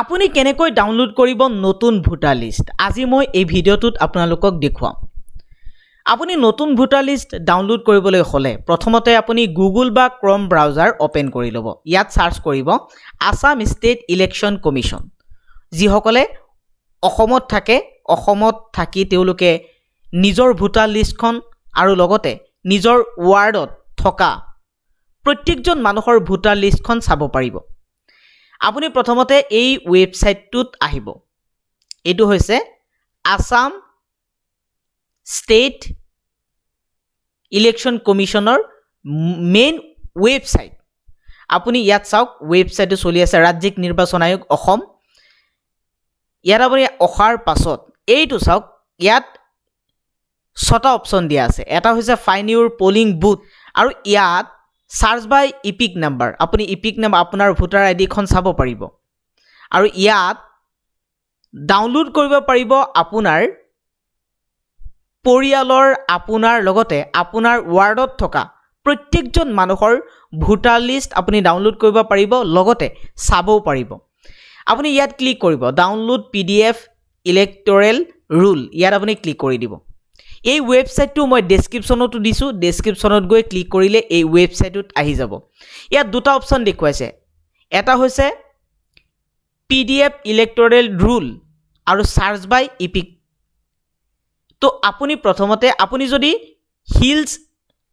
আপুনি কেনেকৈ ডাউনলোড কৰিব নতুন ভোটাৰ লিষ্ট আজি মই এই ভিডিঅ'টোত আপোনালোকক দেখুৱাম আপুনি নতুন ভোটাৰ লিষ্ট ডাউনলোড কৰিবলৈ হ'লে প্ৰথমতে আপুনি গুগল বা ক্ৰম ব্ৰাউজাৰ অ'পেন কৰি ল'ব ইয়াত চাৰ্চ কৰিব আছাম ষ্টেট ইলেকশ্যন কমিশ্যন যিসকলে অসমত থাকে অসমত থাকি তেওঁলোকে নিজৰ ভোটাৰ লিষ্টখন আৰু লগতে নিজৰ ৱাৰ্ডত থকা প্ৰত্যেকজন মানুহৰ ভোটাৰ লিষ্টখন চাব পাৰিব আপুনি প্ৰথমতে এই ৱেবছাইটটোত আহিব এইটো হৈছে আছাম ষ্টেট ইলেকশ্যন কমিশ্যনৰ মেইন ৱেবছাইট আপুনি ইয়াত চাওক ৱেবছাইটটো চলি আছে ৰাজ্যিক নিৰ্বাচন আয়োগ অসম ইয়াত আপুনি অহাৰ পাছত এইটো চাওক ইয়াত ছটা অপশ্যন দিয়া আছে এটা হৈছে ফাইন ইউৰ পলিং বুথ আৰু ইয়াত চাৰ্জ বাই ইপিক নাম্বাৰ আপুনি ইপিক নাম্বাৰ আপোনাৰ ভোটাৰ আইডিখন চাব পাৰিব আৰু ইয়াত ডাউনলোড কৰিব পাৰিব আপোনাৰ পৰিয়ালৰ আপোনাৰ লগতে আপোনাৰ ৱাৰ্ডত থকা প্ৰত্যেকজন মানুহৰ ভোটাৰ লিষ্ট আপুনি ডাউনলোড কৰিব পাৰিব লগতে চাবও পাৰিব আপুনি ইয়াত ক্লিক কৰিব download P D F electoral roll ইয়াত আপুনি ক্লিক কৰি দিব এই ৱেবছাইটটো মই ডেছক্ৰিপশ্যনতো দিছোঁ ডেছক্ৰিপশ্যনত গৈ ক্লিক কৰিলে এই ৱেবছাইটটোত আহি যাব ইয়াত দুটা অপশ্যন দেখুৱাইছে এটা হৈছে P D F electoral roll আৰু চাৰ্জ বাই ইপিক তো আপুনি প্ৰথমতে আপুনি যদি হিলছ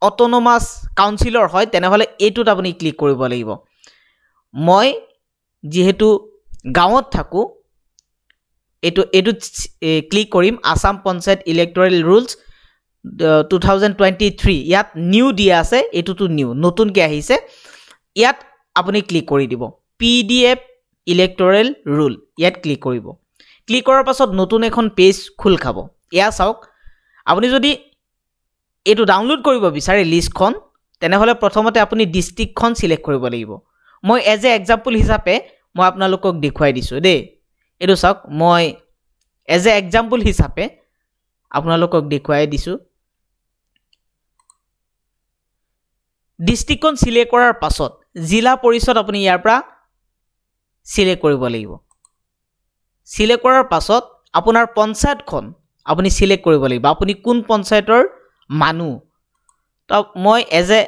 অট'নমাছ কাউঞ্চিলৰ হয় তেনেহ'লে এইটোত আপুনি ক্লিক কৰিব লাগিব মই যিহেতু গাঁৱত থাকোঁ এইটো এইটো ক্লিক কৰিম Assam panchayat electoral rolls two thousand twenty three ইয়াত নিউ দিয়া আছে এইটোতো নিউ নতুনকৈ আহিছে ইয়াত আপুনি ক্লিক কৰি দিব P D F electoral roll ইয়াত ক্লিক কৰিব ক্লিক কৰাৰ পাছত নতুন এখন পেজ খোল খাব এয়া চাওক আপুনি যদি এইটো ডাউনলোড কৰিব বিচাৰে লিষ্টখন তেনেহ'লে প্ৰথমতে আপুনি ডিষ্ট্ৰিক্টখন চিলেক্ট কৰিব লাগিব মই এজ এ একজাম্পল হিচাপে মই আপোনালোকক দেখুৱাই দিছোঁ দেই এইটো চাওক মই এজ এ এক্সাম্পল হিচাপে আপোনালোকক দেখুৱাই দিছোঁ ডিষ্ট্ৰিক্টখন চিলেক্ট কৰাৰ পাছত জিলা পৰিষদ আপুনি ইয়াৰ পৰা চিলেক্ট কৰিব লাগিব চিলেক্ট কৰাৰ পাছত আপোনাৰ পঞ্চায়তখন আপুনি চিলেক্ট কৰিব লাগিব আপুনি কোন পঞ্চায়তৰ মানুহ তো মই এজ এ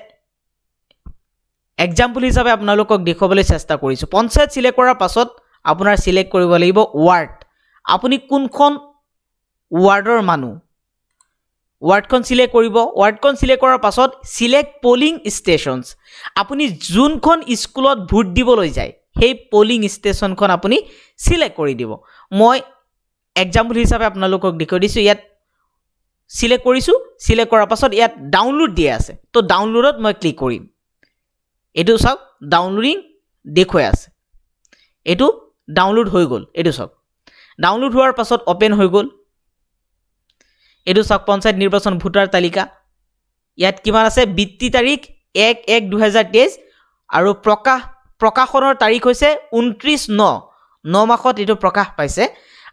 এক্সাম্পল হিচাপে আপোনালোকক দেখুৱাবলৈ চেষ্টা কৰিছোঁ পঞ্চায়ত চিলেক্ট কৰাৰ পাছত আপোনাৰ ছিলেক্ট কৰিব লাগিব ৱাৰ্ড আপুনি কোনখন ৱাৰ্ডৰ মানুহ ৱাৰ্ডখন ছিলেক্ট কৰিব ৱাৰ্ডখন ছিলেক্ট কৰাৰ পাছত ছিলেক্ট পলিং ষ্টেশ্যনছ আপুনি যোনখন স্কুলত ভোট দিবলৈ যায় সেই পলিং ষ্টেচনখন আপুনি ছিলেক্ট কৰি দিব মই এক্সাম্পল হিচাপে আপোনালোকক দেখুৱাই দিছোঁ ইয়াত ছিলেক্ট কৰিছোঁ ছিলেক্ট কৰাৰ পাছত ইয়াত ডাউনলোড দিয়া আছে তো ডাউনলোডত মই ক্লিক কৰিম এইটো চাওক ডাউনলোডিং দেখুৱাই আছে এইটো ডাউনলোড হৈ গ'ল এইটো চাওক ডাউনলোড হোৱাৰ পাছত অ'পেন হৈ গ'ল এইটো চাওক পঞ্চায়ত নিৰ্বাচন ভোটাৰ তালিকা ইয়াত কিমান আছে বৃত্তি তাৰিখ এক এক দুহেজাৰ তেইছ আৰু প্ৰকাশ প্ৰকাশনৰ তাৰিখ হৈছে ঊনত্ৰিছ ন ন মাহত এইটো প্ৰকাশ পাইছে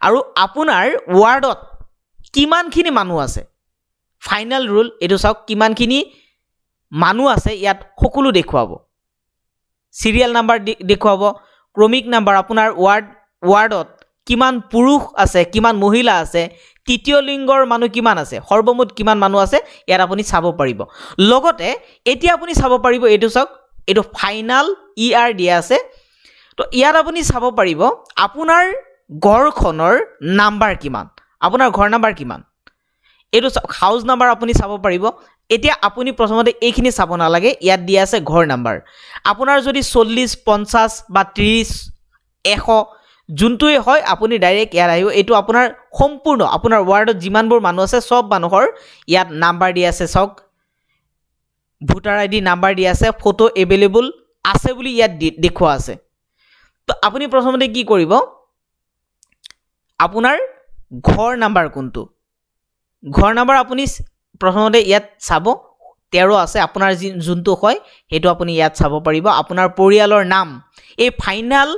আৰু আপোনাৰ ৱাৰ্ডত কিমানখিনি মানুহ আছে ফাইনেল ৰুল এইটো চাওক কিমানখিনি মানুহ আছে ইয়াত সকলো দেখুৱাব ছিৰিয়েল নাম্বাৰ দেখুৱাব ক্ৰমিক নাম্বাৰ আপোনাৰ ৱাৰ্ড ৱাৰ্ডত কিমান পুৰুষ আছে কিমান মহিলা আছে তৃতীয় লিংগৰ মানুহ কিমান আছে সৰ্বমুঠ কিমান মানুহ আছে ইয়াত আপুনি চাব পাৰিব লগতে এতিয়া আপুনি চাব পাৰিব এইটো চাওক এইটো ফাইনেল ই আৰ দিয়া আছে তো ইয়াত আপুনি চাব পাৰিব আপোনাৰ ঘৰখনৰ নাম্বাৰ কিমান আপোনাৰ ঘৰ নাম্বাৰ কিমান এইটো চাওক হাউচ নাম্বাৰ আপুনি চাব পাৰিব এতিয়া আপুনি প্ৰথমতে এইখিনি চাব নালাগে ইয়াত দিয়া আছে ঘৰ নাম্বাৰ আপোনাৰ যদি চল্লিছ পঞ্চাছ বা ত্ৰিছ এশ যোনটোৱে হয় আপুনি ডাইৰেক্ট ইয়াত আহিব এইটো আপোনাৰ সম্পূৰ্ণ আপোনাৰ ৱাৰ্ডত যিমানবোৰ মানুহ আছে চব মানুহৰ ইয়াত নাম্বাৰ দিয়া আছে চাওক ভোটাৰ আই ডি নাম্বাৰ দিয়া আছে ফটো এভেইলেবল আছে বুলি ইয়াত দেখুওৱা আছে তো আপুনি প্ৰথমতে কি কৰিব আপোনাৰ ঘৰ নাম্বাৰ কোনটো ঘৰ নাম্বাৰ আপুনি প্ৰথমতে ইয়াত চাব তেৰ আছে আপোনাৰ যি যোনটো হয় সেইটো আপুনি ইয়াত চাব পাৰিব আপোনাৰ পৰিয়ালৰ নাম এই ফাইনেল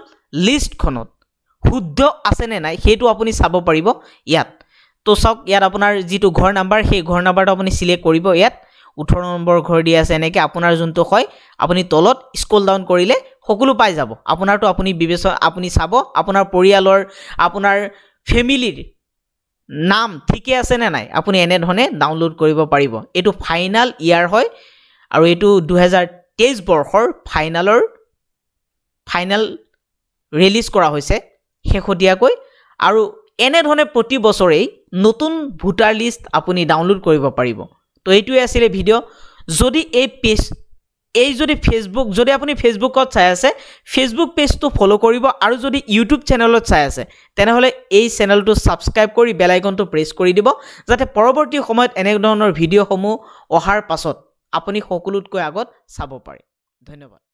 লিষ্টখনত শুদ্ধ আছেনে নাই সেইটো আপুনি চাব পাৰিব ইয়াত তো চাওক ইয়াত আপোনাৰ যিটো ঘৰ নাম্বাৰ সেই ঘৰ নাম্বাৰটো আপুনি চিলেক্ট কৰিব ইয়াত ওঠৰ নম্বৰ ঘৰ দি আছে এনেকৈ আপোনাৰ যোনটো হয় আপুনি তলত স্কুল ডাউন কৰিলে সকলো পাই যাব আপোনাৰটো আপুনি বিবেচনা আপুনি চাব আপোনাৰ পৰিয়ালৰ আপোনাৰ ফেমিলিৰ নাম ঠিকে আছেনে নাই আপুনি এনেধৰণে ডাউনলোড কৰিব পাৰিব এইটো ফাইনেল ইয়াৰ হয় আৰু এইটো দুহেজাৰ তেইছ বৰ্ষৰ ফাইনেলৰ ফাইনেল ৰিলিজ কৰা হৈছে শেহতীয়াকৈ আৰু এনেধৰণে প্ৰতি বছৰেই নতুন ভোটাৰ লিষ্ট আপুনি ডাউনলোড কৰিব পাৰিব তো এইটোৱে আছিলে ভিডিঅ' যদি এই পেজ এই যদি ফেচবুক যদি আপুনি ফেচবুকত চাই আছে ফেচবুক পেজটো ফ'ল' কৰিব আৰু যদি ইউটিউব চেনেলত চাই আছে তেনেহ'লে এই চেনেলটো ছাবস্ক্ৰাইব কৰি বেলাইকনটো প্ৰেছ কৰি দিব যাতে পৰৱৰ্তী সময়ত এনেধৰণৰ ভিডিঅ'সমূহ অহাৰ পাছত আপুনি সকলোতকৈ আগত চাব পাৰে ধন্যবাদ